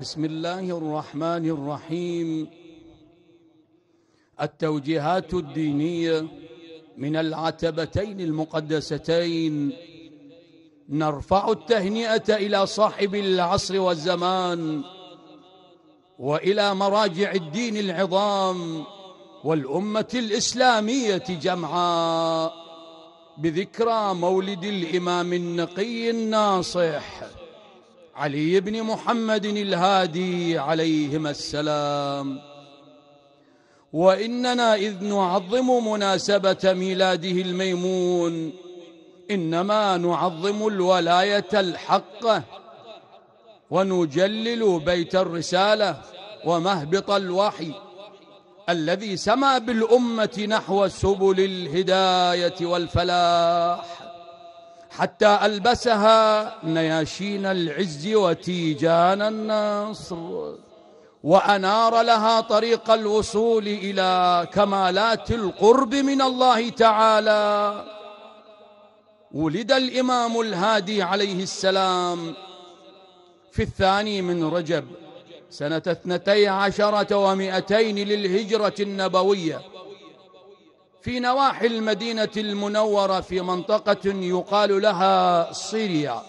بسم الله الرحمن الرحيم التوجيهات الدينية من العتبتين المقدستين نرفع التهنئة إلى صاحب العصر والزمان وإلى مراجع الدين العظام والأمة الإسلامية جمعاء بذكرى مولد الإمام النقي الناصح علي بن محمد الهادي عليهما السلام وإننا إذ نعظم مناسبة ميلاده الميمون إنما نعظم الولاية الحقة ونجلل بيت الرسالة ومهبط الوحي الذي سما بالأمة نحو سبل الهداية والفلاح حتى ألبسها نياشين العز وتيجان النصر وأنار لها طريق الوصول إلى كمالات القرب من الله تعالى ولد الإمام الهادي عليه السلام في الثاني من رجب سنة اثنتي عشرة ومئتين للهجرة النبوية في نواحي المدينة المنورة في منطقة يقال لها سيريا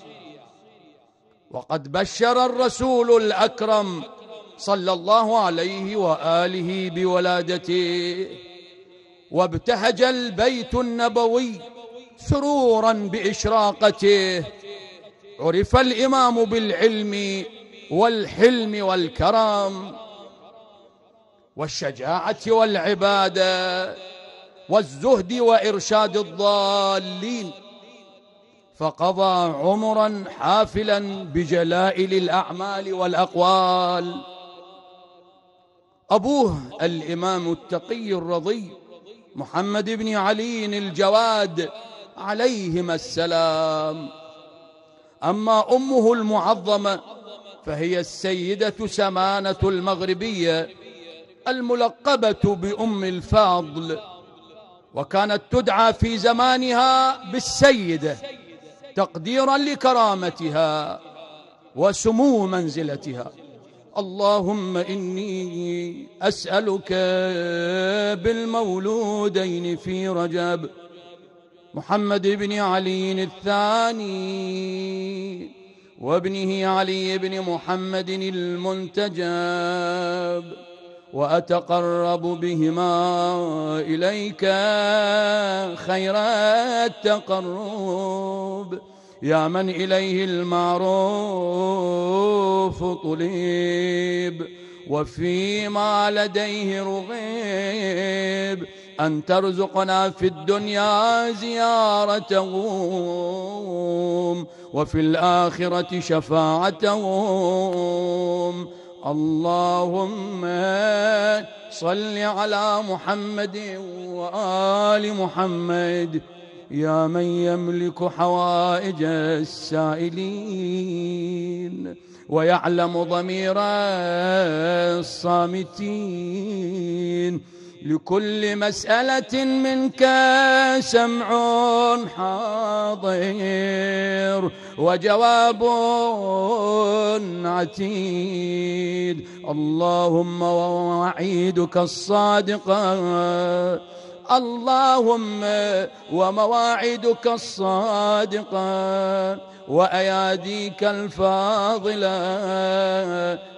وقد بشر الرسول الأكرم صلى الله عليه وآله بولادته وابتهج البيت النبوي سرورا بإشراقته عرف الإمام بالعلم والحلم والكرم والشجاعة والعبادة والزهد وإرشاد الضالين فقضى عمرا حافلا بجلائل الأعمال والأقوال أبوه الإمام التقي الرضي محمد بن علي الجواد عليهما السلام أما أمه المعظمة فهي السيدة سمانة المغربية الملقبة بأم الفاضل وكانت تدعى في زمانها بالسيدة تقديرا لكرامتها وسمو منزلتها اللهم إني أسألك بالمولودين في رجب محمد بن علي الثاني وابنه علي بن محمد المنتجب وأتقرب بهما إليك خير التقرب يا من إليه المعروف طليب وفيما لديه رغيب أن ترزقنا في الدنيا زيارته وفي الآخرة شفاعته اللهم صل على محمد وآل محمد يا من يملك حوائج السائلين ويعلم ضمير الصامتين لكل مسألة منك سمع حاضر وجواب عتيد اللهم وعيدك الصادقة اللهم ومواعدك الصادقة وأياديك الفاضلة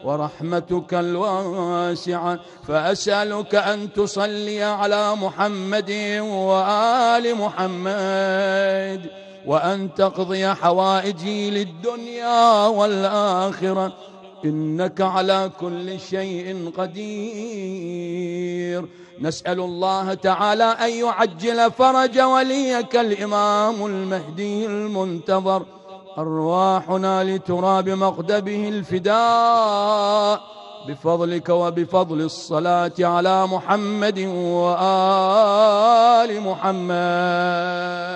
ورحمتك الواسعة فأسألك أن تصلي على محمد وآل محمد وأن تقضي حوائجي للدنيا والآخرة إنك على كل شيء قدير نسأل الله تعالى أن يعجل فرج وليك الإمام المهدي المنتظر أرواحنا لتراب مقدبه الفداء بفضلك وبفضل الصلاة على محمد وآل محمد